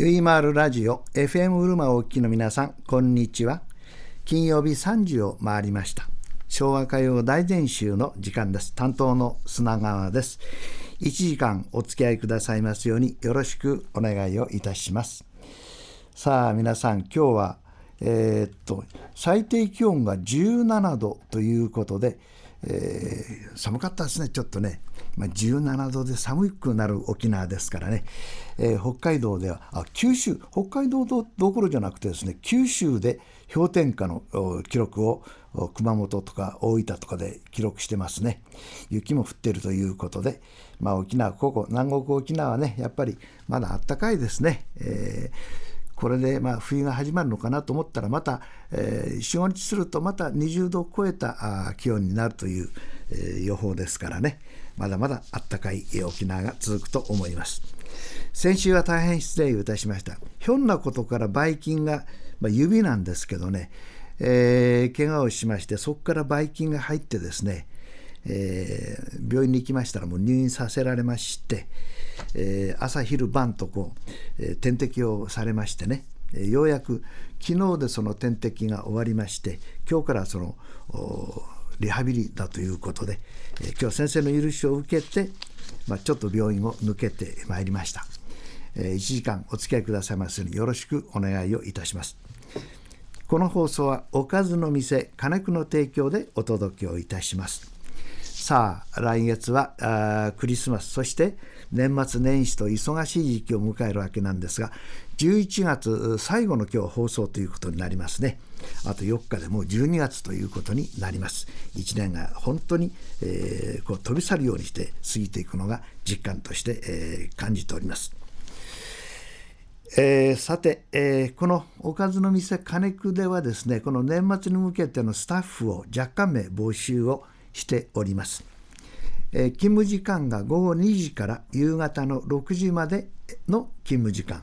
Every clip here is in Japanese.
ゆいまるラジオ FM うるまお聞きの皆さんこんにちは金曜日3時を回りました昭和歌謡大全集の時間です担当の砂川です1時間お付き合いくださいますようによろしくお願いをいたしますさあ皆さん今日はえー、っと最低気温が17度ということでえー、寒かったですね、ちょっとね、まあ、17度で寒くなる沖縄ですからね、えー、北海道では、あ九州、北海道どころじゃなくてですね、九州で氷点下の記録を熊本とか大分とかで記録してますね。雪も降ってるということで、まあ、沖縄、ここ、南国沖縄はね、やっぱりまだあったかいですね。えーこれでまあ冬が始まるのかなと思ったらまた、えー、45日するとまた20度を超えた気温になるという、えー、予報ですからねまだまだあったかい沖縄が続くと思います先週は大変失礼いたしましたひょんなことからばい菌が、まあ、指なんですけどね、えー、怪我をしましてそこからばい菌が入ってですねえー、病院に行きましたらもう入院させられまして、えー、朝昼晩とこう、えー、点滴をされましてね、えようやく昨日でその点滴が終わりまして今日からそのリハビリだということで、え今日先生の許しを受けて、まあ、ちょっと病院を抜けてまいりました、え1時間お付き合いくださいますようによろしくお願いをいたしますこの放送はおかずの店金久の提供でお届けをいたします。さあ来月はクリスマスそして年末年始と忙しい時期を迎えるわけなんですが11月最後の今日放送ということになりますねあと4日でもう12月ということになります1年が本当に、えー、こう飛び去るようにして過ぎていくのが実感として、えー、感じております、えー、さて、えー、このおかずの店金久ではですねこの年末に向けてのスタッフを若干名募集をしております。え勤務時間が午後2時から夕方の6時までの勤務時間、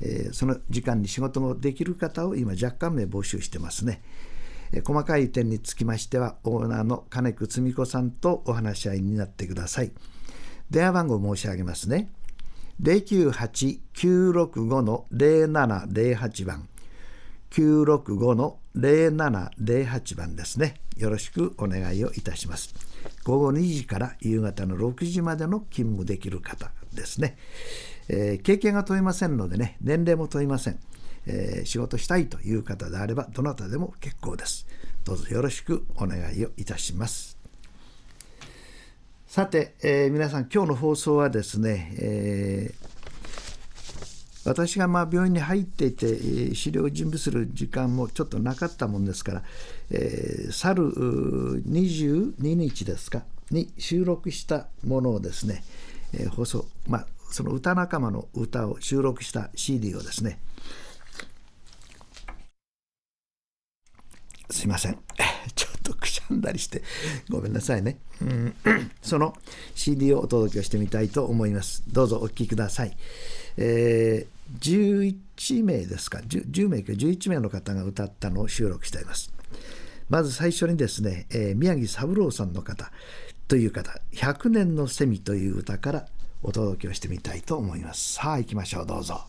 えその時間に仕事もできる方を今若干名募集してますね、え細かい点につきましてはオーナーの金久澄子さんとお話し合いになってください電話番号申し上げますね098-965-0708番965-0708番ですね。よろしくお願いをいたします。午後2時から夕方の6時までの勤務できる方ですね。えー、経験が問いませんのでね、年齢も問いません。えー、仕事したいという方であれば、どなたでも結構です。どうぞよろしくお願いをいたします。さて、えー、皆さん、今日の放送はですね、えー私がまあ病院に入っていて資料を準備する時間もちょっとなかったもんですから、えー、去る22日ですかに収録したものをですね、えー、放送、まあ、その歌仲間の歌を収録した CD をですねすいません ちょっとくしゃんだりしてごめんなさいね、その CD をお届けしてみたいと思いますどうぞお聴きください。えー、11名ですか 10, 10名か11名の方が歌ったのを収録していますまず最初にですね、えー、宮城三郎さんの方という方「100年のセミ」という歌からお届けをしてみたいと思いますさあ行きましょうどうぞ。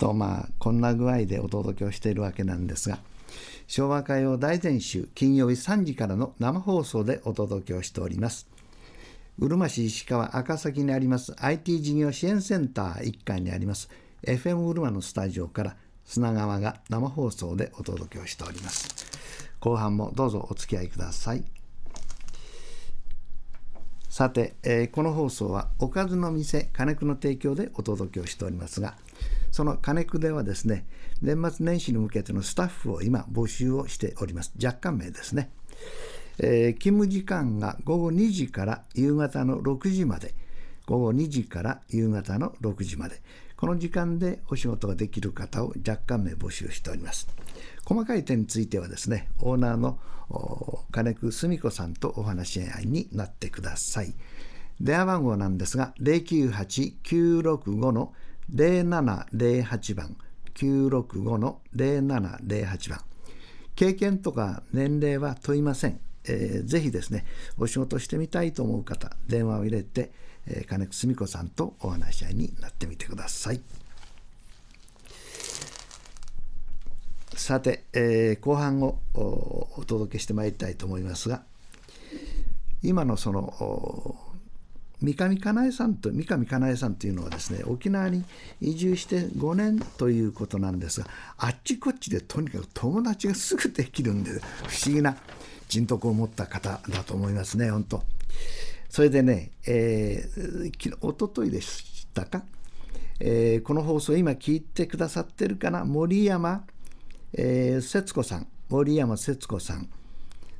とまあこんな具合でお届けをしているわけなんですが昭和歌謡大全集金曜日3時からの生放送でお届けをしておりますうるま市石川赤崎にあります IT 事業支援センター1階にあります FM うるまのスタジオから砂川が生放送でお届けをしております後半もどうぞお付き合いくださいさて、えー、この放送はおかずの店金久の提供でお届けをしておりますがその金久ではですね、年末年始に向けてのスタッフを今募集をしております。若干名ですね。えー、勤務時間が午後2時から夕方の6時まで、午後2時から夕方の6時まで、この時間でお仕事ができる方を若干名募集しております。細かい点についてはですね、オーナーの金久澄子さんとお話し合いになってください。電話番号なんですが、098-965の0708番965の0708番経験とか年齢は問いません、えー、ぜひですねお仕事してみたいと思う方電話を入れて、えー、金久美子さんとお話し合いになってみてくださいさて、えー、後半をお届けしてまいりたいと思いますが今のその三上かなえさんと三上かなえさんというのはですね沖縄に移住して5年ということなんですがあっちこっちでとにかく友達がすぐできるんで不思議な人徳を持った方だと思いますね本当それでね、えー、昨日おとといでしたか、えー、この放送今聞いてくださってるかな森山、えー、節子さん森山節子さん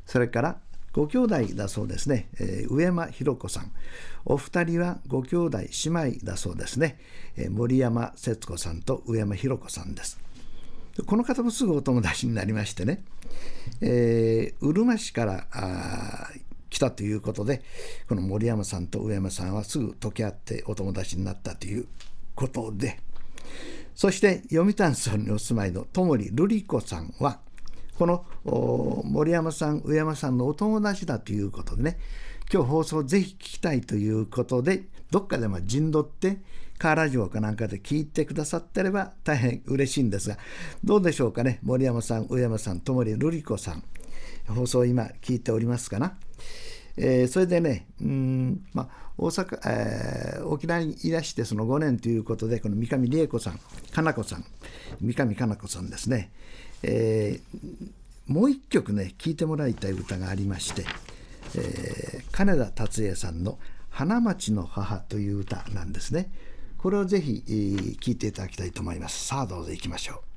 それからご兄弟だそうですね、えー、上間博子さんお二人はご兄弟姉妹だそうですね、えー、森山節子さんと上間博子さんですこの方もすぐお友達になりましてね、えー、うるま市から来たということでこの森山さんと上山さんはすぐ溶け合ってお友達になったということでそして読谷村にお住まいの友利瑠璃子さんはこの森山さん、上山さんのお友達だということでね、今日放送ぜひ聞きたいということで、どっかでも陣取って、カーラジオかなんかで聞いてくださってれば大変嬉しいんですが、どうでしょうかね、森山さん、上山さん、ともりるりこさん、放送今聞いておりますかな。えー、それでね、うんまあ、大阪、えー、沖縄にいらしてその5年ということで、この三上理恵子さん、かな子さん、三上かな子さんですね、えー、もう一曲ね、聴いてもらいたい歌がありまして、えー、金田達也さんの「花町の母」という歌なんですね。これをぜひ聴いていただきたいと思います。さあどうぞ行きましょう。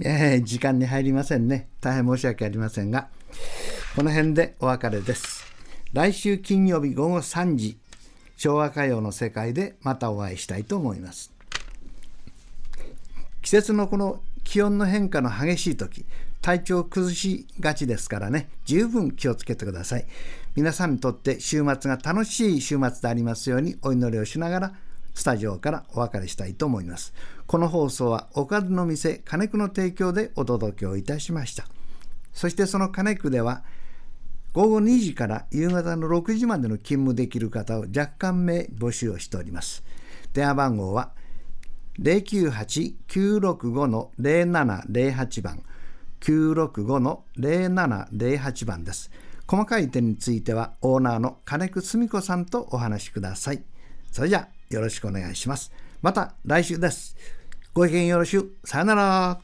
え時間に入りませんね。大変申し訳ありませんが、この辺でお別れです。来週金曜日午後3時、昭和歌謡の世界でまたお会いしたいと思います。季節のこの気温の変化の激しい時、体調を崩しがちですからね、十分気をつけてください。皆さんにとって週末が楽しい週末でありますようにお祈りをしながら、スタジオからお別れしたいと思います。この放送はおかずの店金久の提供でお届けをいたしましたそしてその金久では午後2時から夕方の6時までの勤務できる方を若干名募集をしております電話番号は098-965-0708番965-0708番です細かい点についてはオーナーの金久澄子さんとお話しくださいそれじゃよろしくお願いしますまた来週ですご意見よろしゅう。さよなら。